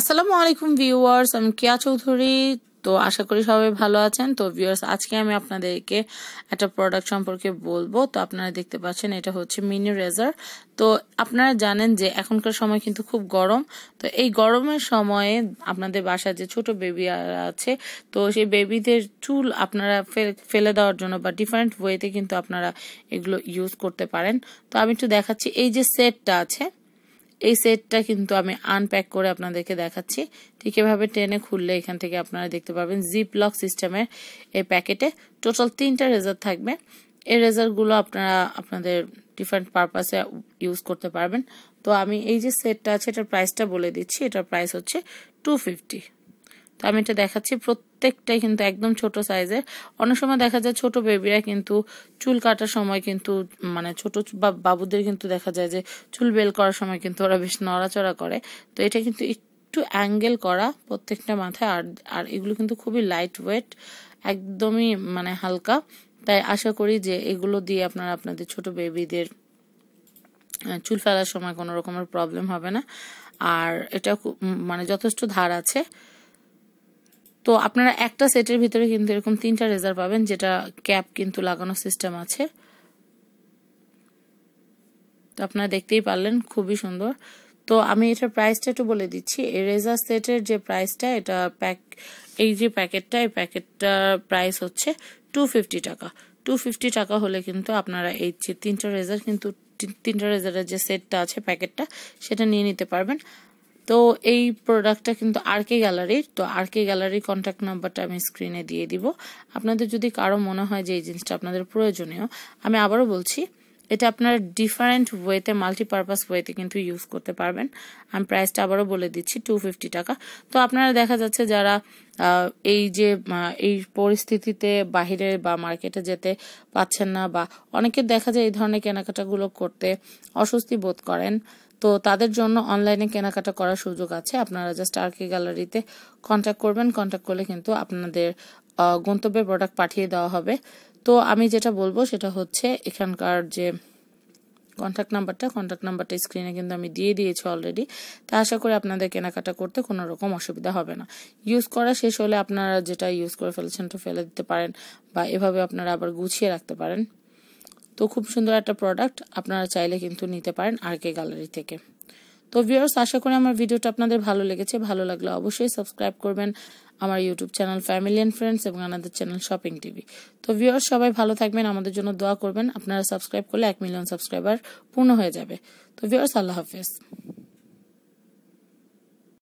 আসসালামু আলাইকুম ভিউয়ার্স আমি কিয়া চৌধুরী তো আশা করি সবাই ভালো আছেন তো ভিউয়ার্স আজকে আমি আপনাদেরকে একটা প্রোডাক্ট সম্পর্কে বলবো তো আপনারা দেখতে পাচ্ছেন এটা হচ্ছে মিনি রেজার তো আপনারা জানেন যে এখনকার সময় কিন্তু খুব গরম তো এই গরমের সময়ে আপনাদের বাসায় যে ছোট বেবি আছে তো সেই বেবিদের চুল আপনারা ফেলে দেওয়ার জন্য বা ডিফারেন্ট ওয়েতে কিন্তু আপনারা এগুলো ইউজ করতে পারেন তো আমি একটু দেখাচ্ছি এই যে সেটটা আছে এই সেটটা কিন্তু আমি আনপ্যাক করে আপনাদেরকে দেখাচ্ছি ঠিক এভাবে টেনে খুললে এখান থেকে আপনারা দেখতে পাবেন জিপ লক সিস্টেমের এই প্যাকেটে টোটাল তিনটা রেজার থাকবে এই রেজারগুলো আপনারা আপনাদের ডিফারেন্ট পারপাসে ইউজ করতে পারবেন তো আমি এই যে সেটটা আছে এটার প্রাইসটা বলে দিচ্ছি এটার প্রাইস হচ্ছে টু ফিফটি তো আমি এটা দেখাচ্ছি প্রত্যেকটাই কিন্তু একদম ছোট সাইজের অনেক সময় দেখা যায় ছোট বেবিরা কিন্তু চুল কাটার সময় কিন্তু মানে ছোট বাবুদের কিন্তু দেখা যায় যে চুল বেল করার সময় কিন্তু ওরা বেশ নড়াচড়া করে তো এটা কিন্তু একটু অ্যাঙ্গেল করা প্রত্যেকটা মাথায় আর আর এগুলো কিন্তু খুবই লাইট ওয়েট একদমই মানে হালকা তাই আশা করি যে এগুলো দিয়ে আপনারা আপনাদের ছোট বেবিদের চুল ফেলার সময় কোনো রকমের প্রবলেম হবে না আর এটা মানে যথেষ্ট ধার আছে তো আপনারা একটা সেটের ভিতরে কিন্তু এরকম তিনটা রেজার পাবেন যেটা ক্যাপ কিন্তু লাগানো সিস্টেম আছে তো আপনারা দেখতেই পারলেন খুবই সুন্দর তো আমি এটার প্রাইসটা একটু বলে দিচ্ছি এই রেজার সেটের যে প্রাইসটা এটা প্যাক এই যে প্যাকেটটা এই প্যাকেটটার প্রাইস হচ্ছে টু ফিফটি টাকা টু ফিফটি টাকা হলে কিন্তু আপনারা এই যে তিনটা রেজার কিন্তু তিনটা রেজারের যে সেটটা আছে প্যাকেটটা সেটা নিয়ে নিতে পারবেন তো এই প্রোডাক্টটা কিন্তু আর কে গ্যালারির তো আর কে গ্যালারির কন্ট্যাক্ট নাম্বারটা আমি স্ক্রিনে দিয়ে দিব আপনাদের যদি কারো মনে হয় যে এই জিনিসটা আপনাদের প্রয়োজনীয় আমি আবারও বলছি এটা আপনার ডিফারেন্ট ওয়েতে মাল্টিপারপাস ওয়েতে কিন্তু ইউজ করতে পারবেন আমি প্রাইসটা আবারও বলে দিচ্ছি টু ফিফটি টাকা তো আপনারা দেখা যাচ্ছে যারা এই যে এই পরিস্থিতিতে বাহিরে বা মার্কেটে যেতে পাচ্ছেন না বা অনেকে দেখা যায় এই ধরনের কেনাকাটাগুলো করতে অস্বস্তি বোধ করেন তো তাদের জন্য অনলাইনে কেনাকাটা করার সুযোগ আছে আপনারা জাস্ট আর কে গ্যালারিতে কন্ট্যাক্ট করবেন কন্ট্যাক্ট করলে কিন্তু আপনাদের গন্তব্যে প্রোডাক্ট পাঠিয়ে দেওয়া হবে তো আমি যেটা বলবো সেটা হচ্ছে এখানকার যে কন্ট্যাক্ট নাম্বারটা কন্ট্যাক্ট নাম্বারটা স্ক্রিনে কিন্তু আমি দিয়ে দিয়েছি অলরেডি তা আশা করি আপনাদের কেনাকাটা করতে কোনো রকম অসুবিধা হবে না ইউজ করা শেষ হলে আপনারা যেটা ইউজ করে ফেলেছেন তো ফেলে দিতে পারেন বা এভাবে আপনারা আবার গুছিয়ে রাখতে পারেন তো খুব সুন্দর একটা প্রোডাক্ট আপনারা চাইলে কিন্তু নিতে পারেন আর কে গ্যালারি থেকে তো ভিউয়ার্স আশা করি আমার ভিডিওটা আপনাদের ভালো লেগেছে ভালো লাগলে অবশ্যই সাবস্ক্রাইব করবেন আমার YouTube channel family and friends এবং আমাদের চ্যানেল শপিং টিভি তো ভিউয়ার্স সবাই ভালো থাকবেন আমাদের জন্য দোয়া করবেন আপনারা সাবস্ক্রাইব করলে এক মিলিয়ন সাবস্ক্রাইবার পূর্ণ হয়ে যাবে তো ভিউয়ার্স আল্লাহ হাফেজ